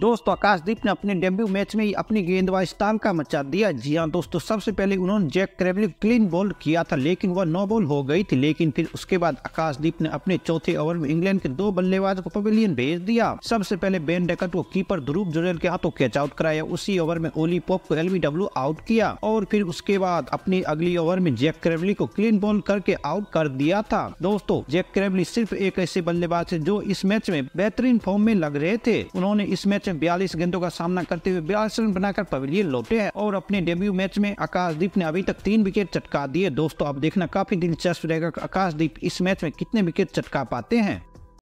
दोस्तों आकाशदीप ने अपने डेब्यू मैच में ही अपनी स्थान तांका मचा दिया जी हाँ दोस्तों सबसे पहले उन्होंने जैक ट्रेवलिक क्लीन बॉल किया था लेकिन वह नौ बॉल हो गई थी लेकिन फिर उसके बाद आकाशदीप ने अपने चौथे ओवर में इंग्लैंड के दो बल्लेबाज को पवेलियन भेज दिया सबसे पहले बेन डेकट को कीपर ध्रुव जुरेल के हाथों कैच आउट कराया उसी ओवर में ओली पॉप को डब्ल्यू आउट किया और फिर उसके बाद अपनी अगली ओवर में जैक क्रेवली को क्लीन बॉल करके आउट कर दिया था दोस्तों जैक क्रेवली सिर्फ एक ऐसे बल्लेबाज है जो इस मैच में बेहतरीन फॉर्म में लग रहे थे उन्होंने इस मैच मैच में बयालीस गेंदों का सामना करते हुए बयालीस रन बनाकर पवेलियन लौटे हैं और अपने डेब्यू मैच में आकाशदीप ने अभी तक तीन विकेट चटका दिए दोस्तों आप देखना काफी दिलचस्प रहेगा आकाशदीप इस मैच में कितने विकेट चटका पाते हैं